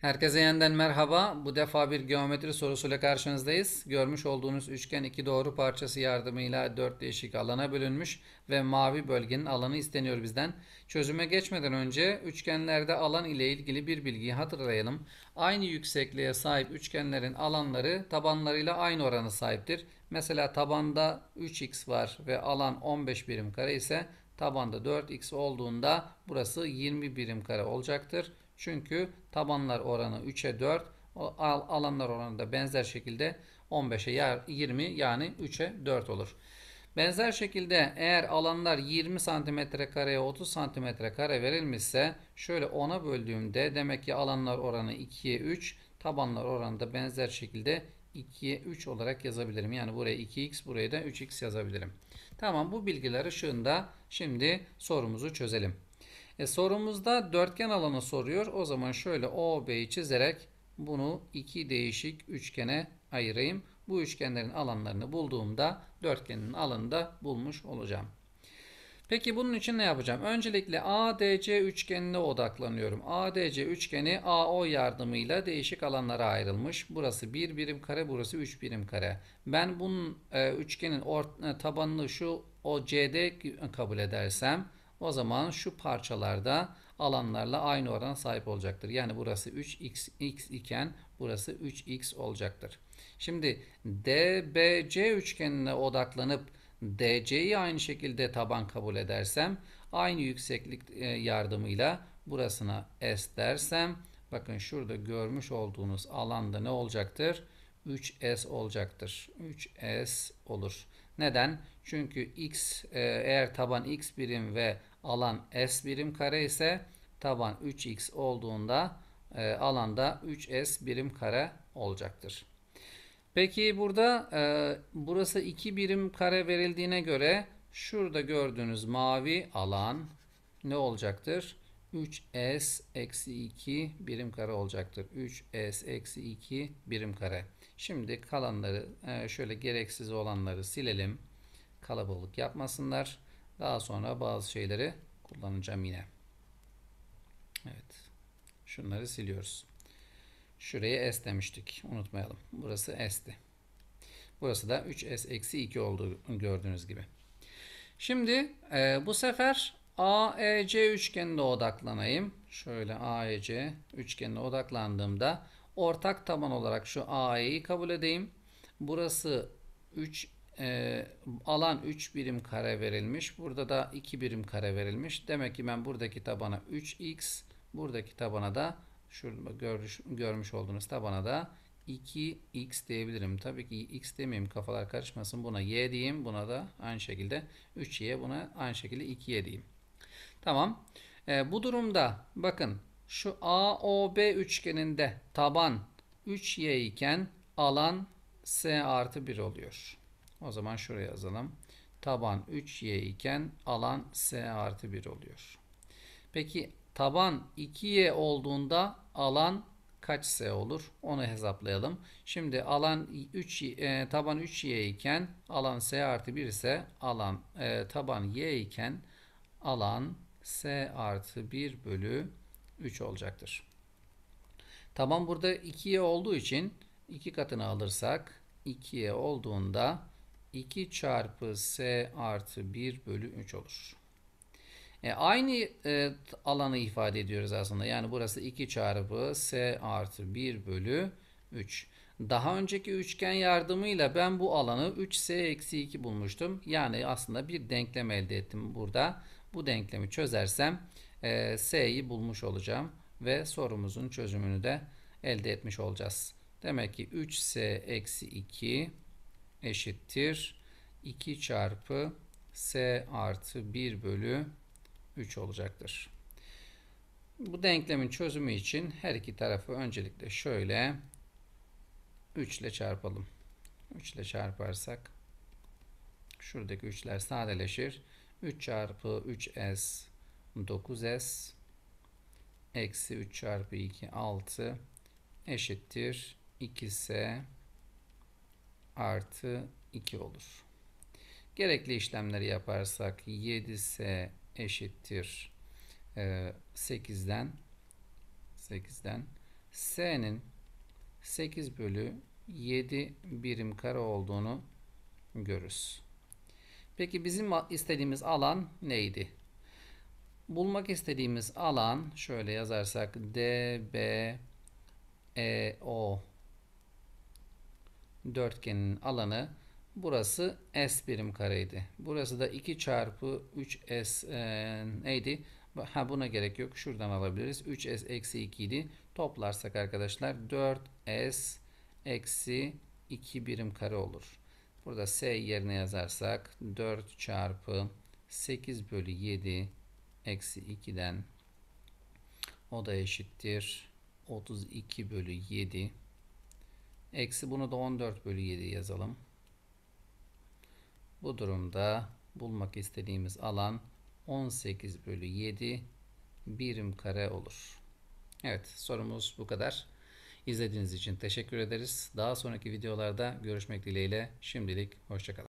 Herkese yeniden merhaba. Bu defa bir geometri sorusuyla karşınızdayız. Görmüş olduğunuz üçgen iki doğru parçası yardımıyla dört değişik alana bölünmüş ve mavi bölgenin alanı isteniyor bizden. Çözüme geçmeden önce üçgenlerde alan ile ilgili bir bilgiyi hatırlayalım. Aynı yüksekliğe sahip üçgenlerin alanları tabanlarıyla aynı oranı sahiptir. Mesela tabanda 3x var ve alan 15 birim kare ise tabanda 4x olduğunda burası 20 birim kare olacaktır. Çünkü tabanlar oranı 3'e 4, alanlar oranı da benzer şekilde 15'e 20 yani 3'e 4 olur. Benzer şekilde eğer alanlar 20 santimetre kareye 30 santimetre kare verilmişse şöyle 10'a böldüğümde demek ki alanlar oranı 2'ye 3 tabanlar oranı da benzer şekilde 2'ye 3 olarak yazabilirim. Yani buraya 2x buraya da 3x yazabilirim. Tamam bu bilgiler ışığında şimdi sorumuzu çözelim. E, sorumuzda dörtgen alanı soruyor. O zaman şöyle OB'yi çizerek bunu iki değişik üçgene ayırayım. Bu üçgenlerin alanlarını bulduğumda dörtgenin alanını da bulmuş olacağım. Peki bunun için ne yapacağım? Öncelikle ADC üçgenine odaklanıyorum. ADC üçgeni AO yardımıyla değişik alanlara ayrılmış. Burası 1 birim kare, burası 3 birim kare. Ben bunun e, üçgenin or, e, tabanını şu o kabul edersem o zaman şu parçalarda alanlarla aynı orana sahip olacaktır. Yani burası 3x x iken burası 3x olacaktır. Şimdi DBC üçgenine odaklanıp DC'yi aynı şekilde taban kabul edersem aynı yükseklik e, yardımıyla burasına S dersem bakın şurada görmüş olduğunuz alanda ne olacaktır? 3S olacaktır. 3S olur. Neden? Çünkü x e, eğer taban x birim ve alan s birim kare ise taban 3x olduğunda e, alanda 3s birim kare olacaktır. Peki burada e, burası 2 birim kare verildiğine göre şurada gördüğünüz mavi alan ne olacaktır? 3s eksi 2 birim kare olacaktır. 3s eksi 2 birim kare. Şimdi kalanları e, şöyle gereksiz olanları silelim. Kalabalık yapmasınlar. Daha sonra bazı şeyleri kullanacağım yine. Evet. Şunları siliyoruz. Şuraya s demiştik. Unutmayalım. Burası s'ti. Burası da 3s eksi 2 olduğu gördüğünüz gibi. Şimdi e, bu sefer AEC üçgenine odaklanayım. Şöyle AEC üçgenine odaklandığımda ortak taban olarak şu AE'yi kabul edeyim. Burası 3 e, alan 3 birim kare verilmiş. Burada da 2 birim kare verilmiş. Demek ki ben buradaki tabana 3x, buradaki tabana da şurada görmüş, görmüş olduğunuz tabana da 2x diyebilirim. Tabii ki x demeyeyim kafalar karışmasın. Buna y diyeyim. Buna da aynı şekilde 3y buna aynı şekilde 2y diyeyim. Tamam. E, bu durumda bakın şu AOB üçgeninde taban 3y iken alan s artı 1 oluyor. O zaman şuraya yazalım. Taban 3y iken alan s artı 1 oluyor. Peki taban 2y olduğunda alan kaç s olur? Onu hesaplayalım. Şimdi alan 3 e, taban 3y iken alan s artı 1 ise alan e, taban y iken alan S artı 1 bölü 3 olacaktır. Tamam burada 2'ye olduğu için 2 katını alırsak 2'ye olduğunda 2 çarpı S artı 1 bölü 3 olur. E, aynı e, alanı ifade ediyoruz aslında. Yani burası 2 çarpı S artı 1 bölü 3. Daha önceki üçgen yardımıyla ben bu alanı 3S eksi 2 bulmuştum. Yani aslında bir denklem elde ettim burada. Burada. Bu denklemi çözersem e, S'yi bulmuş olacağım ve sorumuzun çözümünü de elde etmiş olacağız. Demek ki 3S eksi 2 eşittir 2 çarpı S artı 1 bölü 3 olacaktır. Bu denklemin çözümü için her iki tarafı öncelikle şöyle 3 ile çarpalım. 3 ile çarparsak şuradaki 3'ler sadeleşir. 3 çarpı 3s 9s eksi 3 çarpı 2 6 eşittir 2s artı 2 olur. Gerekli işlemleri yaparsak 7s eşittir 8'den e, 8'den s'nin 8 bölü 7 birim kare olduğunu görürüz. Peki bizim istediğimiz alan neydi? Bulmak istediğimiz alan şöyle yazarsak DB EO dörtgenin alanı burası S birim kareydi. Burası da 2 çarpı 3S e, neydi? Ha buna gerek yok. Şuradan alabiliriz. 3S eksi 2 idi. Toplarsak arkadaşlar 4S eksi 2 birim kare olur. Burada S yerine yazarsak 4 çarpı 8 bölü 7 eksi 2'den o da eşittir 32 bölü 7 eksi bunu da 14 bölü 7 yazalım. Bu durumda bulmak istediğimiz alan 18 bölü 7 birim kare olur. Evet sorumuz bu kadar. İzlediğiniz için teşekkür ederiz. Daha sonraki videolarda görüşmek dileğiyle şimdilik hoşçakalın.